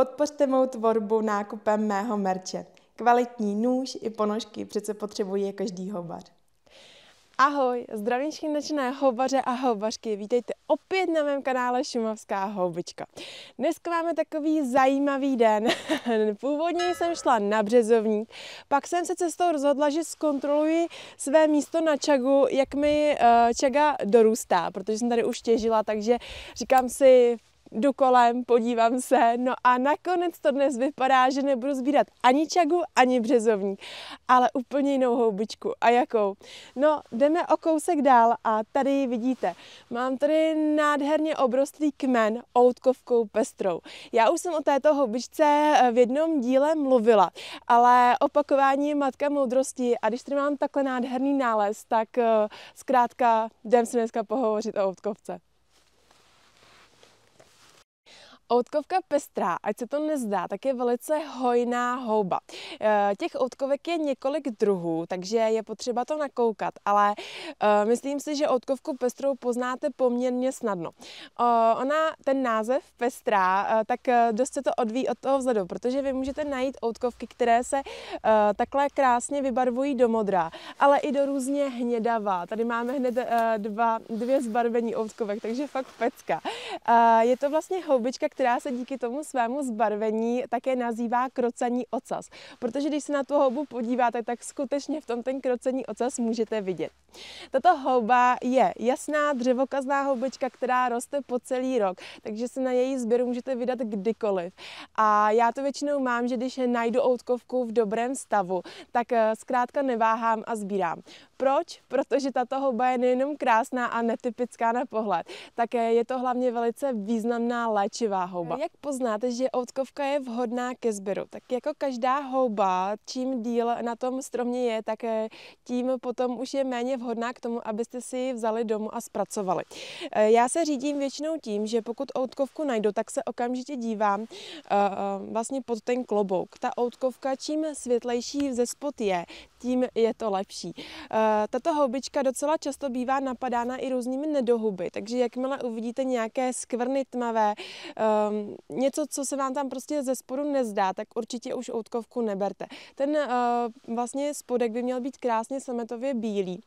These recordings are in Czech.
Podpořte mou tvorbu nákupem mého merče. Kvalitní nůž i ponožky přece potřebuje jako každý hobař. Ahoj, zdravím všechny hobaře a hobařky, vítejte opět na mém kanále Šumavská houbička. Dneska máme takový zajímavý den. Původně jsem šla na Březovník, pak jsem se cestou rozhodla, že zkontroluji své místo na Čagu, jak mi eh, Čaga dorůstá, protože jsem tady už těžila, takže říkám si, jdu kolem, podívám se, no a nakonec to dnes vypadá, že nebudu sbírat ani čagu, ani březovník, ale úplně jinou houbičku. A jakou? No, jdeme o kousek dál a tady ji vidíte. Mám tady nádherně obrostlý kmen outkovkou pestrou. Já už jsem o této houbičce eh, v jednom díle mluvila, ale opakování je matka moudrosti a když tady mám takhle nádherný nález, tak eh, zkrátka jdem si dneska pohovořit o outkovce. Outkovka pestrá, ať se to nezdá, tak je velice hojná houba. Eh, těch outkovek je několik druhů, takže je potřeba to nakoukat, ale eh, myslím si, že outkovku pestrou poznáte poměrně snadno. Eh, ona, ten název pestrá, tak dost se to odvíjí od toho vzhledu, protože vy můžete najít outkovky, které se takhle krásně vybarvují do modrá, ale i do různě hnědavá. Tady máme hned dva, dvě zbarvení outkovek, takže fakt pecka. Je to vlastně houbička, která se díky tomu svému zbarvení také nazývá krocení ocas. Protože když se na tu houbu podíváte, tak skutečně v tom ten krocení ocas můžete vidět. Tato houba je jasná dřevokazná houbička, která roste po celý rok, takže se na její sběru můžete vydat kdykoliv. A já to většinou mám, že když najdu outkovku v dobrém stavu, tak eh, zkrátka neváhám a sbírám. Proč? Protože tato houba je nejenom krásná a netypická na pohled, tak eh, je to hlavně velice významná léčivá houba. Jak poznáte, že outkovka je vhodná ke sběru? Tak jako každá houba, čím díl na tom stromě je, tak eh, tím potom už je méně vhodná k tomu, abyste si ji vzali domů a zpracovali. Eh, já se řídím většinou tím, že pokud outkovku najdu, tak se okamžitě dívám eh, vlastně pod ten klobouk. Ta outkovka, čím světlejší ze spod je, tím je to lepší. Eh, tato houbička docela často bývá napadána i různými nedohuby, takže jakmile uvidíte nějaké skvrny tmavé, ehm, něco, co se vám tam prostě ze spodu nezdá, tak určitě už outkovku neberte. Ten eh, vlastně spodek by měl být krásně sametově bílý.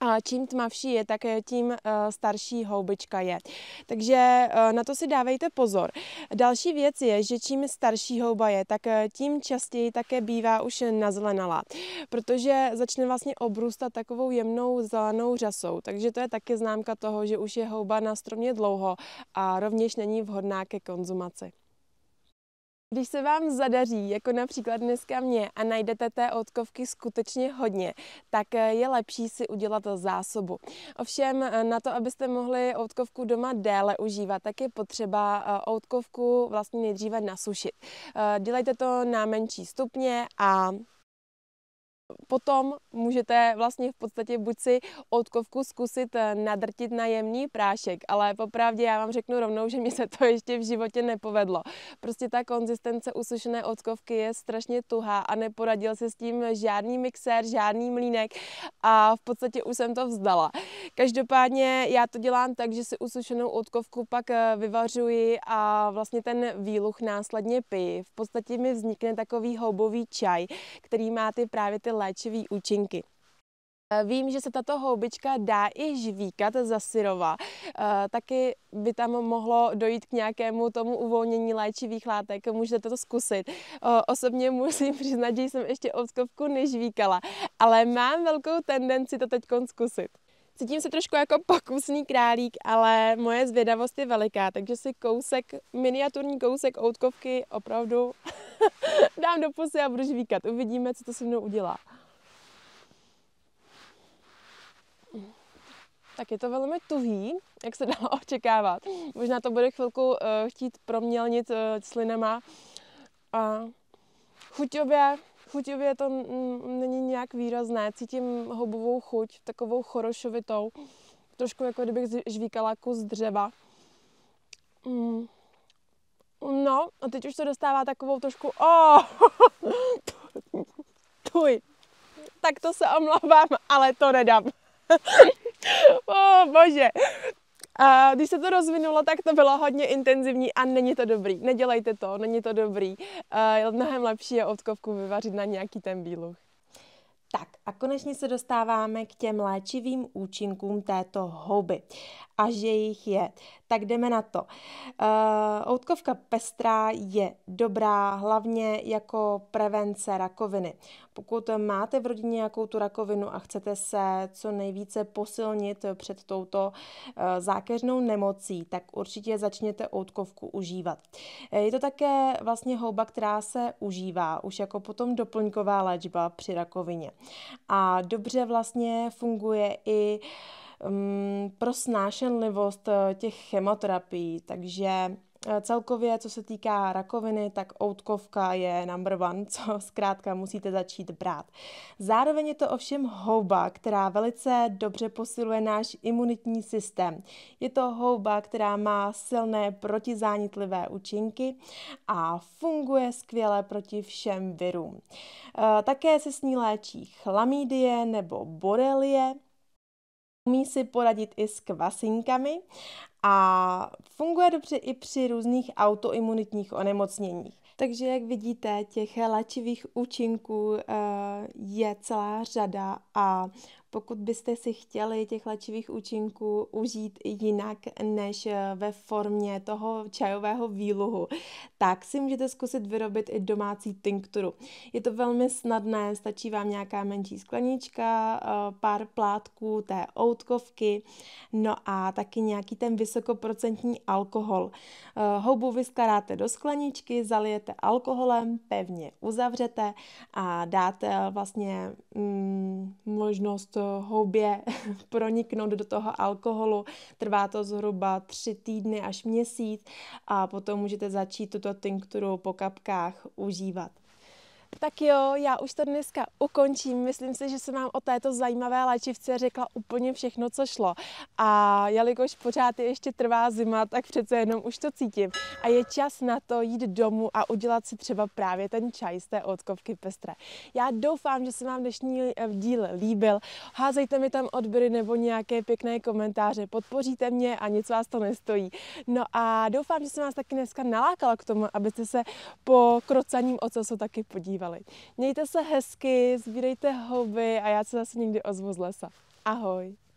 A čím tmavší je, tak eh, tím eh, starší houbička je. Takže eh, na to si dávejte pozor. Další věc je, že čím starší houba je, tak tím častěji také bývá už nazelenala, protože začne vlastně obrůstat takovou jemnou zelenou řasou. Takže to je také známka toho, že už je houba na stromě dlouho a rovněž není vhodná ke konzumaci. Když se vám zadaří, jako například dneska mě, a najdete té odkovky skutečně hodně, tak eh, je lepší si udělat zásobu. Ovšem eh, na to, abyste mohli odkovku doma déle užívat, tak je potřeba eh, odkovku vlastně nejdříve nasušit. Dělejte to na menší stupně a Potom můžete vlastně v podstatě buď si odkovku zkusit eh, nadrtit na jemný prášek, ale popravdě já vám řeknu rovnou, že mi se to ještě v životě nepovedlo. Prostě ta konzistence usušené odkovky je strašně tuhá a neporadil se s tím žádný mixér, žádný mlínek a v podstatě už jsem to vzdala. Každopádně já to dělám tak, že si usušenou odkovku pak eh, vyvařuji a vlastně ten výluch následně piji. V podstatě mi vznikne takový houbový čaj, který má ty právě ty léčivý účinky. Eh, vím, že se tato houbička dá i žvíkat za syrova. Eh, taky by tam mohlo dojít k nějakému tomu uvolnění léčivých látek. Můžete to zkusit. Eh, osobně musím přiznat, že jsem ještě obskovku nežvíkala, ale mám velkou tendenci to teď zkusit. Cítím se trošku jako pokusný králík, ale moje zvědavost je veliká, takže si kousek, miniaturní kousek outkovky opravdu dám do pusy a budu žvíkat. Uvidíme, co to se mnou udělá. Tak je to velmi tuhý, jak se dalo očekávat. Možná to bude chvilku uh, chtít promělnit uh, eh, slinama. A chuťově, chuťově to není nějak výrazné. Cítím hobovou chuť, takovou chorošovitou. Trošku jako kdybych žvíkala kus dřeva. Mm. No, a teď už to dostává takovou trošku, oh, tuj, tak to se omlouvám, ale to nedám. oh, bože. A když se to rozvinulo, tak to bylo hodně intenzivní a není to dobrý. Nedělejte to, není to dobrý. Je mnohem lepší je odkovku vyvařit na nějaký ten bíluch. Tak a konečně se dostáváme k těm léčivým účinkům této houby a že jich je. Tak jdeme na to. Uh, outkovka pestrá je dobrá hlavně jako prevence rakoviny. Pokud máte v rodině nějakou tu rakovinu a chcete se co nejvíce posilnit před touto uh, zákeřnou nemocí, tak určitě začněte outkovku užívat. Eh, je to také vlastně houba, která se užívá už jako potom doplňková léčba při rakovině. A dobře vlastně funguje i uh, Mm, pro snášenlivost eh, těch chemoterapií, takže eh, Celkově, co se týká rakoviny, tak outkovka je number one, co zkrátka musíte začít brát. Zároveň je to ovšem houba, která velice dobře posiluje náš imunitní systém. Je to houba, která má silné protizánitlivé účinky a funguje skvěle proti všem virům. Eh, také se s ní léčí chlamídie nebo borelie, Umí si poradit i s kvasinkami a funguje dobře i při různých autoimunitních onemocněních. Takže jak vidíte, těch léčivých účinků eh, je celá řada a pokud byste si chtěli těch lačivých účinků užít jinak než eh, ve formě toho čajového výluhu, tak si můžete zkusit vyrobit i domácí tinkturu. Je to velmi snadné, stačí vám nějaká menší sklenička, eh, pár plátků té outkovky, no a taky nějaký ten vysokoprocentní alkohol. Eh, houbu vyskaráte do skleničky, zalijete alkoholem, pevně uzavřete a dáte vlastně mm, možnost eh, houbě proniknout do toho alkoholu. Trvá to zhruba tři týdny až měsíc a potom můžete začít tuto tinkturu po kapkách užívat. Tak jo, já už to dneska ukončím. Myslím si, že jsem vám o této zajímavé léčivce řekla úplně všechno, co šlo. A jelikož pořád je ještě trvá zima, tak přece jenom už to cítím. A je čas na to jít domů a udělat si třeba právě ten čaj z té odkovky pestré. Já doufám, že se vám dnešní eh, díl líbil. Házejte mi tam odběry nebo nějaké pěkné komentáře, podpoříte mě a nic vás to nestojí. No a doufám, že jsem vás taky dneska nalákala k tomu, abyste se po krocaním ocasu taky podívali zaznívali. Mějte se hezky, sbírejte hobby a já se zase někdy ozvu z lesa. Ahoj!